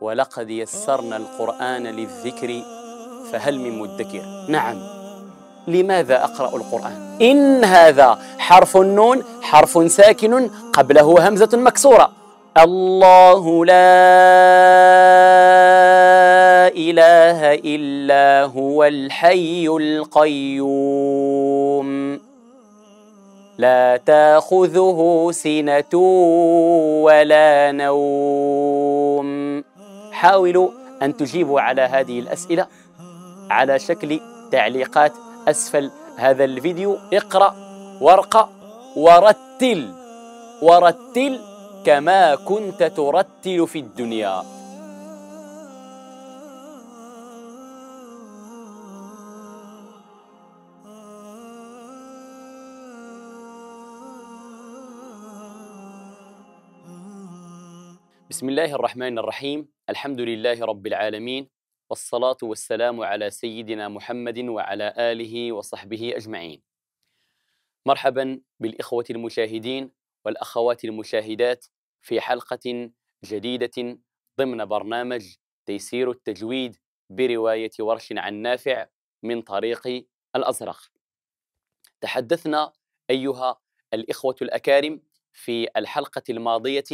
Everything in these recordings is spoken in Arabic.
ولقد يسرنا القرآن للذكر فهل من مدكر نعم لماذا أقرأ القرآن إن هذا حرف النون حرف ساكن قبله همزة مكسورة الله لا إله إلا هو الحي القيوم لا تاخذه سنة ولا نوم حاولوا أن تجيبوا على هذه الأسئلة على شكل تعليقات أسفل هذا الفيديو اقرأ وارقى ورتل ورتل كما كنت ترتل في الدنيا بسم الله الرحمن الرحيم الحمد لله رب العالمين والصلاة والسلام على سيدنا محمد وعلى آله وصحبه أجمعين مرحبا بالإخوة المشاهدين والأخوات المشاهدات في حلقة جديدة ضمن برنامج تيسير التجويد برواية ورش عن نافع من طريق الأزرق تحدثنا أيها الإخوة الأكارم في الحلقة الماضية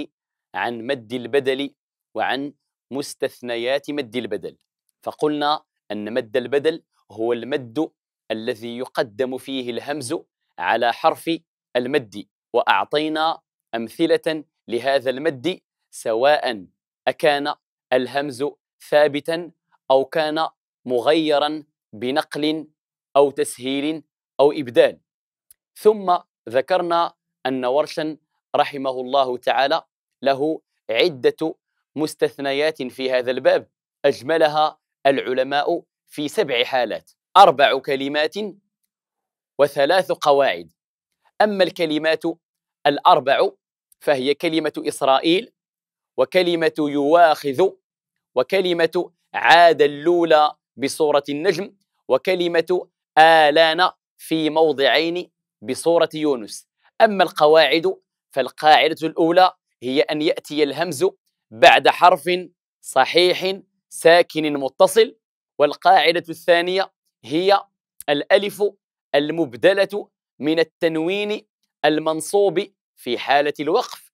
عن مد البدل وعن مستثنيات مد البدل فقلنا أن مد البدل هو المد الذي يقدم فيه الهمز على حرف المد وأعطينا أمثلة لهذا المد سواء أكان الهمز ثابتا أو كان مغيرا بنقل أو تسهيل أو إبدال ثم ذكرنا أن ورشا رحمه الله تعالى له عدة مستثنيات في هذا الباب أجملها العلماء في سبع حالات أربع كلمات وثلاث قواعد أما الكلمات الأربع فهي كلمة إسرائيل وكلمة يواخذ وكلمة عاد اللولى بصورة النجم وكلمة آلان في موضعين بصورة يونس أما القواعد فالقاعدة الأولى هي أن يأتي الهمز بعد حرف صحيح ساكن متصل والقاعدة الثانية هي الألف المبدلة من التنوين المنصوب في حالة الوقف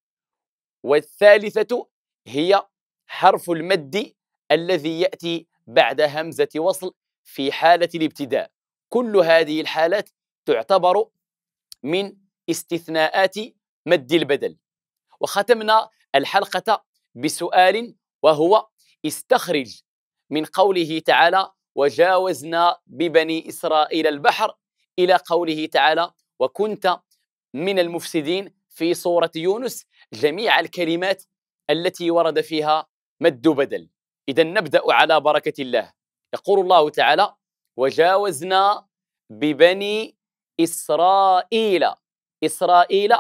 والثالثة هي حرف المد الذي يأتي بعد همزة وصل في حالة الابتداء كل هذه الحالات تعتبر من استثناءات مد البدل وختمنا الحلقة بسؤال وهو استخرج من قوله تعالى وجاوزنا ببني إسرائيل البحر إلى قوله تعالى وكنت من المفسدين في سورة يونس جميع الكلمات التي ورد فيها مد بدل إذا نبدأ على بركة الله يقول الله تعالى وجاوزنا ببني إسرائيل إسرائيل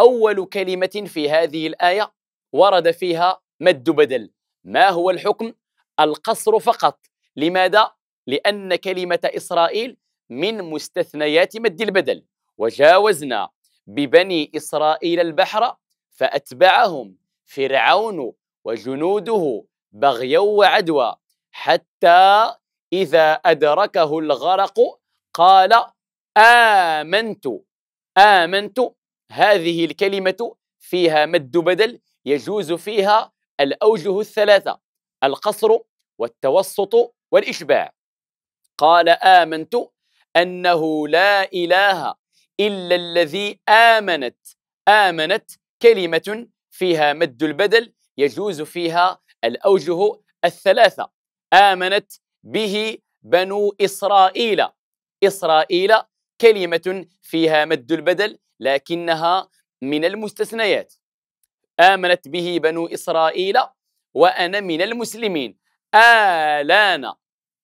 أول كلمة في هذه الآية ورد فيها مد بدل ما هو الحكم؟ القصر فقط لماذا؟ لأن كلمة إسرائيل من مستثنيات مد البدل وجاوزنا ببني إسرائيل البحر فأتبعهم فرعون وجنوده بغيا وعدوى حتى إذا أدركه الغرق قال آمنت آمنت هذه الكلمة فيها مد بدل يجوز فيها الأوجه الثلاثة القصر والتوسط والإشباع قال آمنت أنه لا إله إلا الذي آمنت آمنت كلمة فيها مد البدل يجوز فيها الأوجه الثلاثة آمنت به بنو إسرائيل إسرائيل كلمة فيها مد البدل لكنها من المستثنيات آمنت به بنو إسرائيل وأنا من المسلمين آلان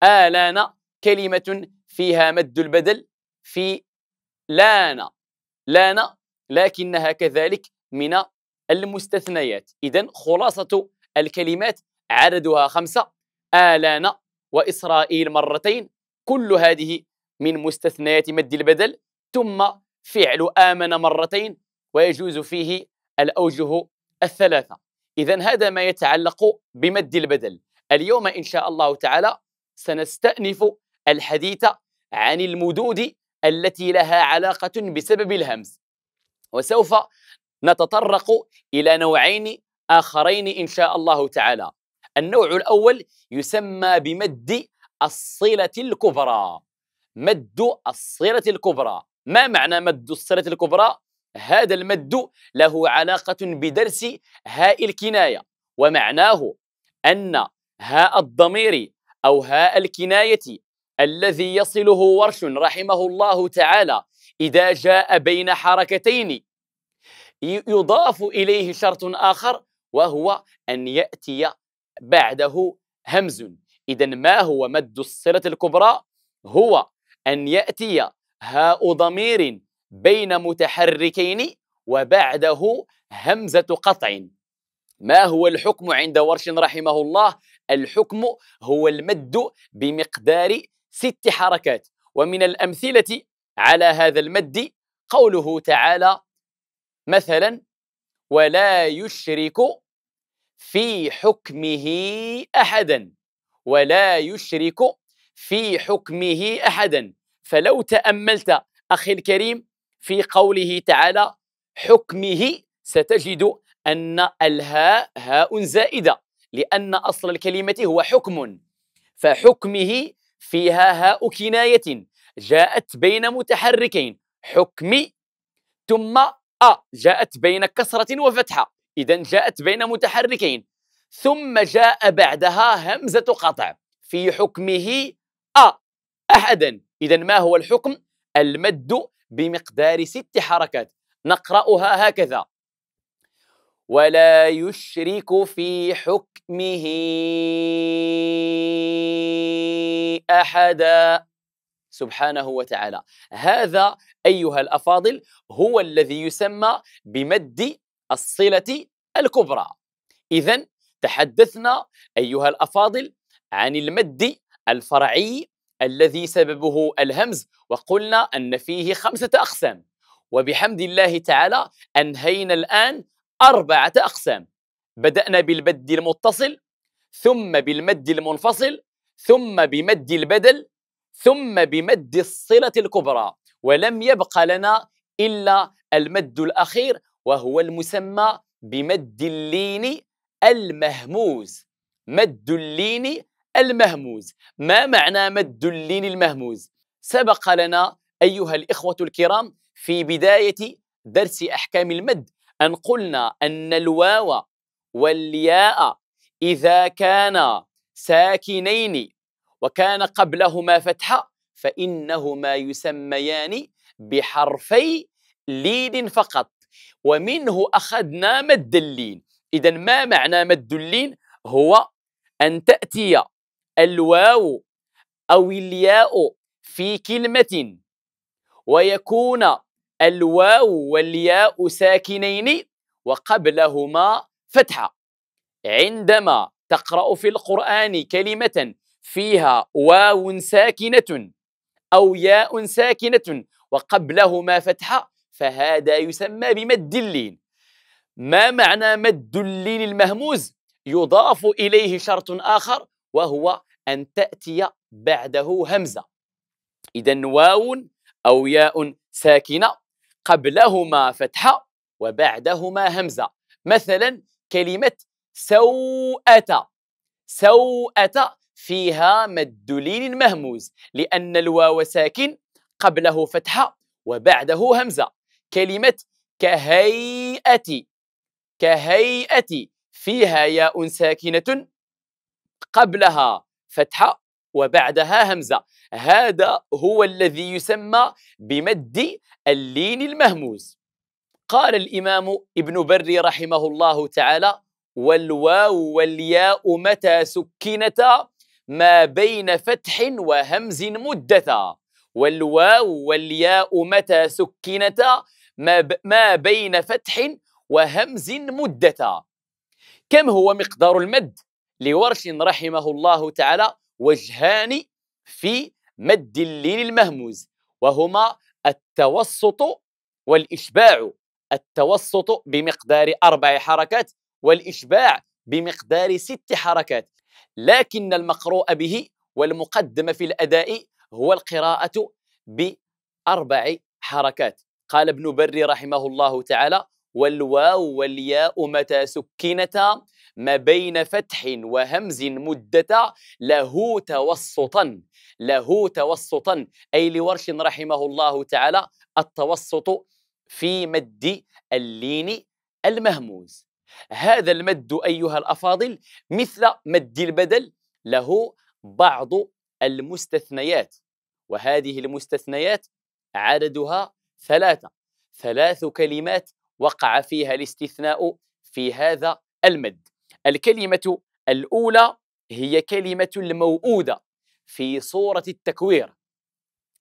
آلان كلمة فيها مد البدل في لانا لانا لكنها كذلك من المستثنيات إذا خلاصة الكلمات عددها خمسة آلان وإسرائيل مرتين كل هذه من مستثنيات مد البدل ثم فعل آمن مرتين ويجوز فيه الأوجه الثلاثة إذا هذا ما يتعلق بمد البدل اليوم إن شاء الله تعالى سنستأنف الحديث عن المدود التي لها علاقة بسبب الهمز وسوف نتطرق إلى نوعين آخرين إن شاء الله تعالى النوع الأول يسمى بمد الصلة الكبرى مد الصلة الكبرى ما معنى مد الصلة الكبرى؟ هذا المد له علاقة بدرس هاء الكناية ومعناه أن هاء الضمير أو هاء الكناية الذي يصله ورش رحمه الله تعالى إذا جاء بين حركتين يضاف إليه شرط آخر وهو أن يأتي بعده همز إذا ما هو مد الصلة الكبرى؟ هو أن يأتي هاء ضمير بين متحركين وبعده همزة قطع ما هو الحكم عند ورش رحمه الله الحكم هو المد بمقدار ست حركات ومن الأمثلة على هذا المد قوله تعالى مثلا ولا يشرك في حكمه أحدا ولا يشرك في حكمه أحدا فلو تاملت اخي الكريم في قوله تعالى حكمه ستجد ان الهاء هاء زائده لان اصل الكلمه هو حكم فحكمه فيها هاء كنايه جاءت بين متحركين حكم ثم أ جاءت بين كسرة وفتحة إذا جاءت بين متحركين ثم جاء بعدها همزة قطع في حكمه أ أحدا إذا ما هو الحكم؟ المد بمقدار ست حركات نقرأها هكذا ولا يشرك في حكمه أحدا سبحانه وتعالى هذا أيها الأفاضل هو الذي يسمى بمد الصلة الكبرى إذا تحدثنا أيها الأفاضل عن المد الفرعي الذي سببه الهمز وقلنا أن فيه خمسة أقسام وبحمد الله تعالى أنهينا الآن أربعة أقسام بدأنا بالبد المتصل ثم بالمد المنفصل ثم بمد البدل ثم بمد الصلة الكبرى ولم يبق لنا إلا المد الأخير وهو المسمى بمد اللين المهموز مد اللين المهموز ما معنى مد اللين المهموز سبق لنا أيها الإخوة الكرام في بداية درس أحكام المد أن قلنا أن الواو والياء إذا كانا ساكنين وكان قبلهما فتحة فإنهما يسميان بحرفي لين فقط ومنه أخذنا مد اللين إذا ما معنى مد اللين هو أن تأتي الواو أو الياء في كلمة ويكون الواو والياء ساكنين وقبلهما فتحة عندما تقرأ في القرآن كلمة فيها واو ساكنة أو ياء ساكنة وقبلهما فتحة فهذا يسمى بمد اللين ما معنى مد اللين المهموز؟ يضاف إليه شرط آخر وهو أن تأتي بعده همزة إذا واو أو ياء ساكنة قبلهما فتحة وبعدهما همزة مثلا كلمة سوءة سوءة فيها مد لين مهموز لأن الواو ساكن قبله فتحة وبعده همزة كلمة كهيئة كهيئة فيها ياء ساكنة قبلها فتحه وبعدها همزه هذا هو الذي يسمى بمد اللين المهموز قال الامام ابن بري رحمه الله تعالى والواو والياء متى سكنتا ما بين فتح وهمز مدتا والواو والياء متى سكنتا ما, ب... ما بين فتح وهمز مدتا كم هو مقدار المد لورش رحمه الله تعالى وجهان في مد اللين المهموز وهما التوسط والإشباع التوسط بمقدار أربع حركات والإشباع بمقدار ست حركات لكن المقروء به والمقدم في الأداء هو القراءة بأربع حركات قال ابن بري رحمه الله تعالى والواو والياء متى سكنتا ما بين فتح وهمز مدة له توسطا له توسطا أي لورش رحمه الله تعالى التوسط في مد اللين المهموز هذا المد أيها الأفاضل مثل مد البدل له بعض المستثنيات وهذه المستثنيات عددها ثلاثة ثلاث كلمات وقع فيها الاستثناء في هذا المد الكلمة الأولى هي كلمة الموؤودة في سورة التكوير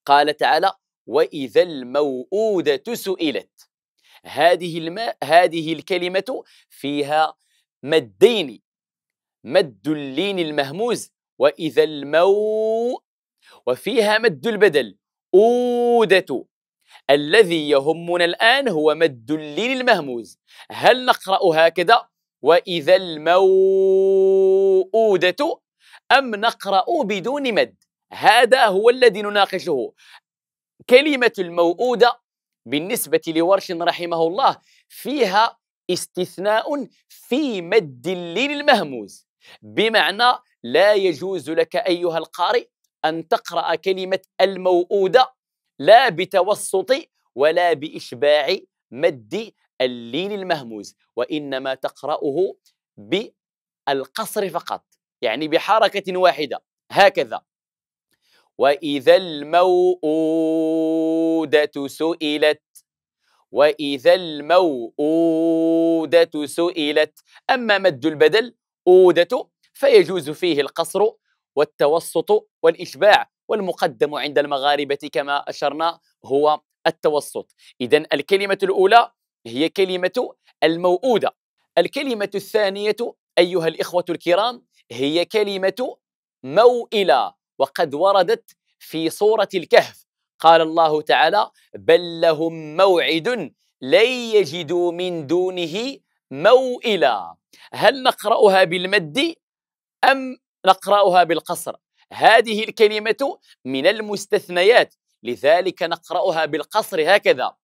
قال تعالى وإذا الموؤودة سئلت هذه الم... هذه الكلمة فيها مدين مد اللين المهموز وإذا المو وفيها مد البدل أودة الذي يهمنا الآن هو مد اللين المهموز هل نقرأ هكذا وإذا الموءودة أم نقرأ بدون مد هذا هو الذي نناقشه كلمة الموءودة بالنسبة لورش رحمه الله فيها استثناء في مد الليل المهموز بمعنى لا يجوز لك أيها القارئ أن تقرأ كلمة الموءودة لا بتوسط ولا بإشباع مد اللين المهموز وإنما تقرأه بالقصر فقط يعني بحركة واحدة هكذا وإذا الموءودة سئلت وإذا الموءودة سئلت أما مد البدل أودة فيجوز فيه القصر والتوسط والإشباع والمقدم عند المغاربة كما أشرنا هو التوسط إذا الكلمة الأولى هي كلمة الموؤودة الكلمة الثانية أيها الإخوة الكرام هي كلمة موئلة وقد وردت في سورة الكهف قال الله تعالى بل لهم موعد لن يجدوا من دونه موئلا هل نقرأها بالمد أم نقرأها بالقصر هذه الكلمة من المستثنيات لذلك نقرأها بالقصر هكذا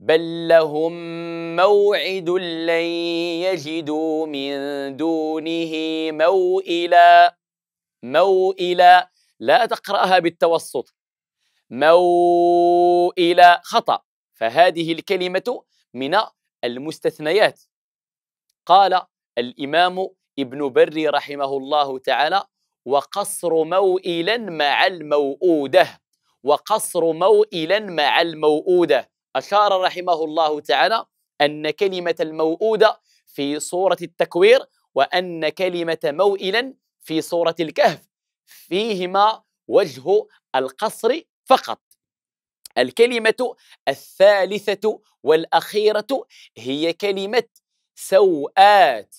بل لهم موعد لن يجدوا من دونه موئلا موئلا لا تقرأها بالتوسط موئلا خطأ فهذه الكلمة من المستثنيات قال الإمام ابن بري رحمه الله تعالى وقصر موئلا مع الموؤودة وقصر موئلا مع الموؤودة أشار رحمه الله تعالى أن كلمة الموؤودة في صورة التكوير وأن كلمة موئلا في صورة الكهف فيهما وجه القصر فقط الكلمة الثالثة والأخيرة هي كلمة سوءات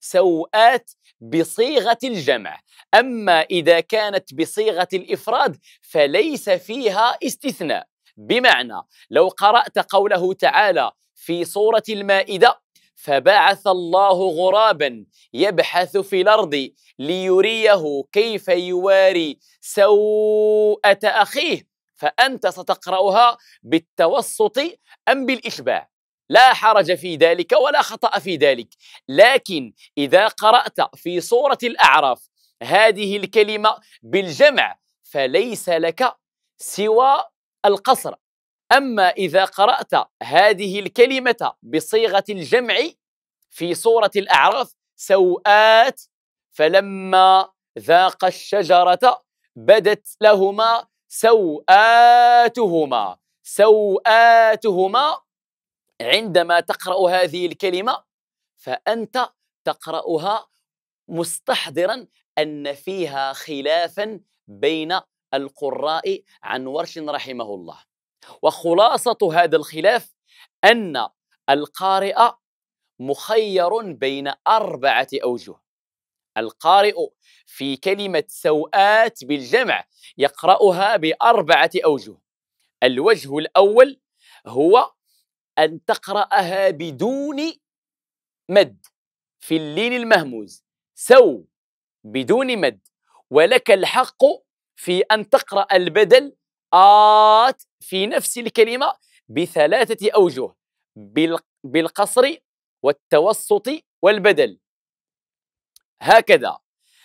سوءات بصيغة الجمع أما إذا كانت بصيغة الإفراد فليس فيها استثناء بمعنى لو قرأت قوله تعالى في سورة المائدة فبعث الله غرابا يبحث في الارض ليريه كيف يواري سوءة اخيه فانت ستقراها بالتوسط ام بالاشباع لا حرج في ذلك ولا خطا في ذلك لكن اذا قرات في سوره الاعراف هذه الكلمه بالجمع فليس لك سوى القصر أما إذا قرأت هذه الكلمة بصيغة الجمع في سورة الأعراف سوآت فلما ذاق الشجرة بدت لهما سوآتهما سوآتهما عندما تقرأ هذه الكلمة فأنت تقرأها مستحضرا أن فيها خلافا بين القراء عن ورش رحمه الله وخلاصة هذا الخلاف أن القارئ مخير بين أربعة أوجه القارئ في كلمة سوآت بالجمع يقرأها بأربعة أوجه الوجه الأول هو أن تقرأها بدون مد في اللين المهموز سو بدون مد ولك الحق في أن تقرأ البدل آت في نفس الكلمة بثلاثة أوجه بالقصر والتوسط والبدل هكذا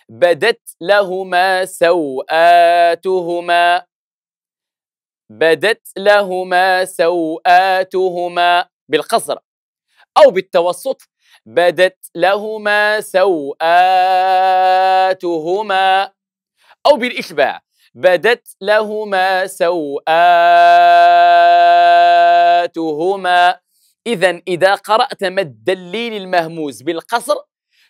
بدت لهما سوآتهما بدت لهما سوآتهما بالقصر أو بالتوسط بدت لهما سوآتهما أو بالإشباع بدت لهما سوآتهما إذا إذا قرأت ما الدليل المهموز بالقصر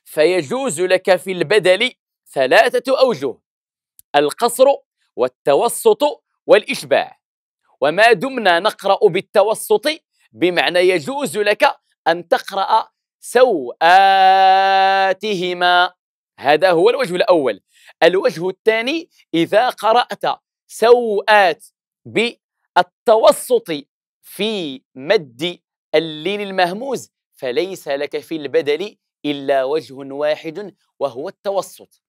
فيجوز لك في البدل ثلاثة أوجه القصر والتوسط والإشباع وما دمنا نقرأ بالتوسط بمعنى يجوز لك أن تقرأ سوآتهما هذا هو الوجه الأول الوجه الثاني إذا قرأت سوءات بالتوسط في مد اللين المهموز فليس لك في البدل إلا وجه واحد وهو التوسط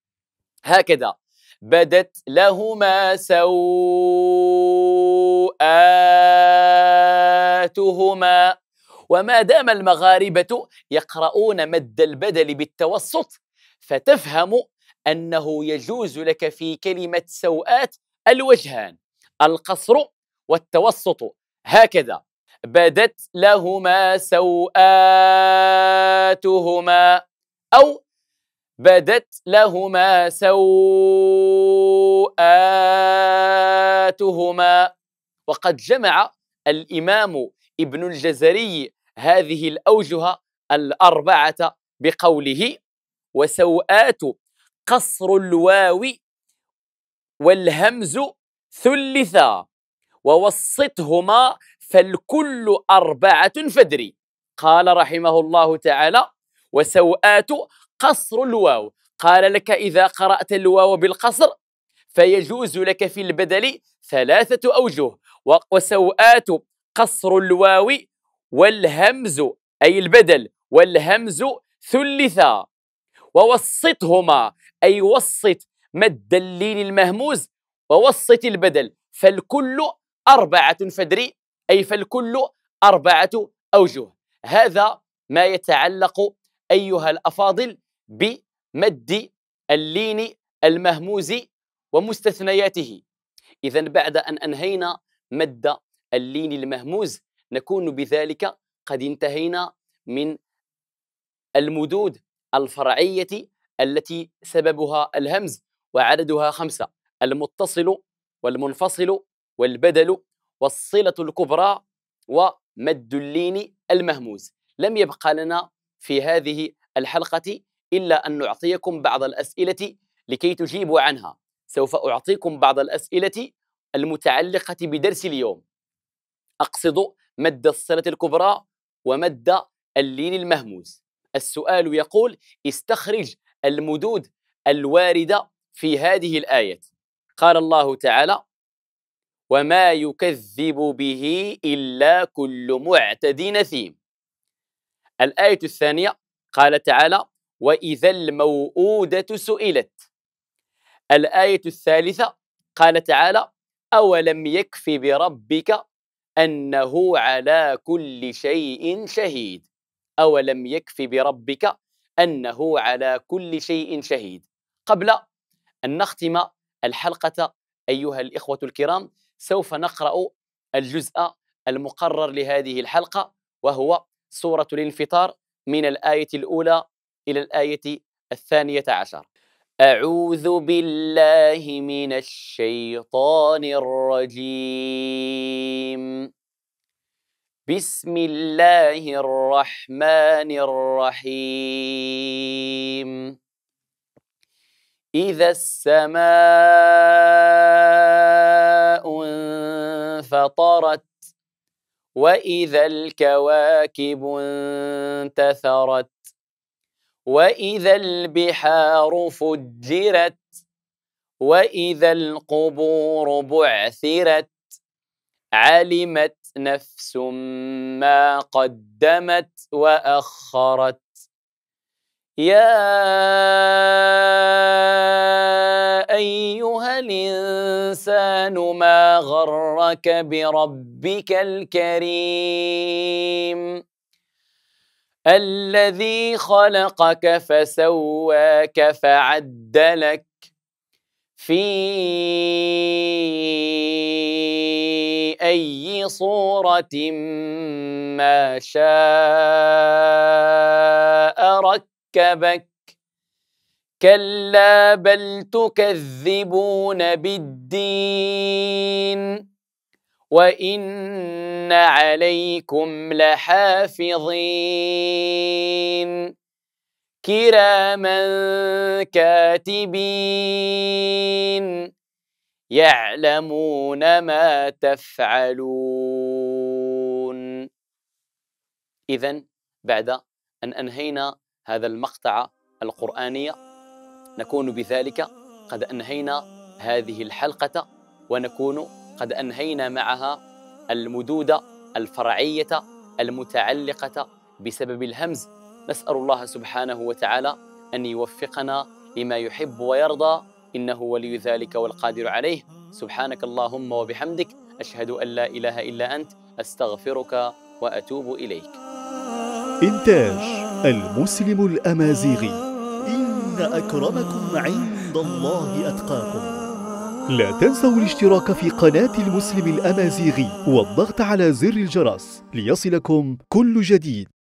هكذا بدت لهما سوءاتهما وما دام المغاربة يقرؤون مد البدل بالتوسط فتفهم انه يجوز لك في كلمه سوءات الوجهان القصر والتوسط هكذا بدت لهما سوآتهما أو بدت لهما سوآتهما وقد جمع الإمام ابن الجزري هذه الأوجه الأربعة بقوله وسوءات قصر الواو والهمز ثلثا ووسطهما فالكل أربعة فدري قال رحمه الله تعالى وسوءات قصر الواو قال لك إذا قرأت الواو بالقصر فيجوز لك في البدل ثلاثة أوجه وسوءات قصر الواو والهمز أي البدل والهمز ثلثا ووسطهما أي وسط مد اللين المهموز ووسط البدل فالكل أربعة فدري أي فالكل أربعة أوجه هذا ما يتعلق أيها الأفاضل بمد اللين المهموز ومستثنياته إذا بعد أن أنهينا مد اللين المهموز نكون بذلك قد انتهينا من المدود الفرعية التي سببها الهمز وعددها خمسة المتصل والمنفصل والبدل والصلة الكبرى ومد اللين المهموز لم يبقى لنا في هذه الحلقة إلا أن نعطيكم بعض الأسئلة لكي تجيبوا عنها سوف أعطيكم بعض الأسئلة المتعلقة بدرس اليوم أقصد مد الصلة الكبرى ومد اللين المهموز السؤال يقول استخرج المدود الوارده في هذه الايه قال الله تعالى وما يكذب به الا كل معتد نثيم الايه الثانيه قال تعالى واذا الموءوده سئلت الايه الثالثه قال تعالى اولم يكف بربك انه على كل شيء شهيد أولم يكف بربك أنه على كل شيء شهيد قبل أن نختم الحلقة أيها الإخوة الكرام سوف نقرأ الجزء المقرر لهذه الحلقة وهو سورة الانفطار من الآية الأولى إلى الآية الثانية عشر أعوذ بالله من الشيطان الرجيم بسم الله الرحمن الرحيم إذا السماء انفطرت وإذا الكواكب انتثرت وإذا البحار فجرت وإذا القبور بعثرت علمت نفس ما قدمت واخرت يا ايها الانسان ما غرك بربك الكريم الذي خلقك فسواك فعدلك في اي صورة ما شاء ركبك كلا بل تكذبون بالدين وإن عليكم لحافظين كراما كاتبين يعلمون ما تفعلون اذا بعد ان انهينا هذا المقطع القراني نكون بذلك قد انهينا هذه الحلقه ونكون قد انهينا معها المدود الفرعيه المتعلقه بسبب الهمز نسال الله سبحانه وتعالى ان يوفقنا لما يحب ويرضى إنه ولي ذلك والقادر عليه سبحانك اللهم وبحمدك أشهد أن لا إله إلا أنت أستغفرك وأتوب إليك إنتاج المسلم الأمازيغي إن أكرمكم عند الله أتقاكم لا تنسوا الاشتراك في قناة المسلم الأمازيغي والضغط على زر الجرس ليصلكم كل جديد